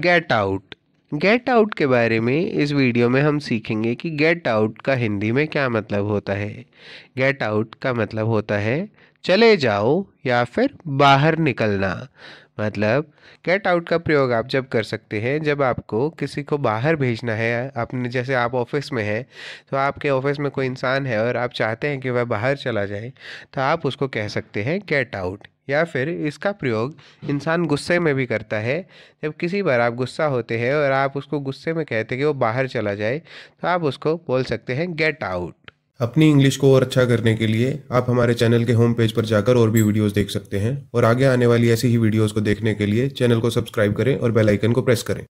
get out get out के बारे में इस वीडियो में हम सीखेंगे कि गेट आउट का हिंदी में क्या मतलब होता है गेट आउट का मतलब होता है चले जाओ या फिर बाहर निकलना मतलब गेट आउट का प्रयोग आप जब कर सकते हैं जब आपको किसी को बाहर भेजना है अपने जैसे आप ऑफिस में हैं तो आपके ऑफिस में कोई इंसान है और आप चाहते हैं कि वह बाहर चला जाए तो आप उसको कह सकते हैं गेट आउट या फिर इसका प्रयोग इंसान गुस्से में भी करता है जब किसी बार आप गुस्सा होते हैं और आप उसको गुस्से में कहते हैं कि वो बाहर चला जाए तो आप उसको बोल सकते हैं गेट आउट अपनी इंग्लिश को और अच्छा करने के लिए आप हमारे चैनल के होम पेज पर जाकर और भी वीडियोस देख सकते हैं और आगे आने वाली ऐसी ही वीडियोस को देखने के लिए चैनल को सब्सक्राइब करें और बेल आइकन को प्रेस करें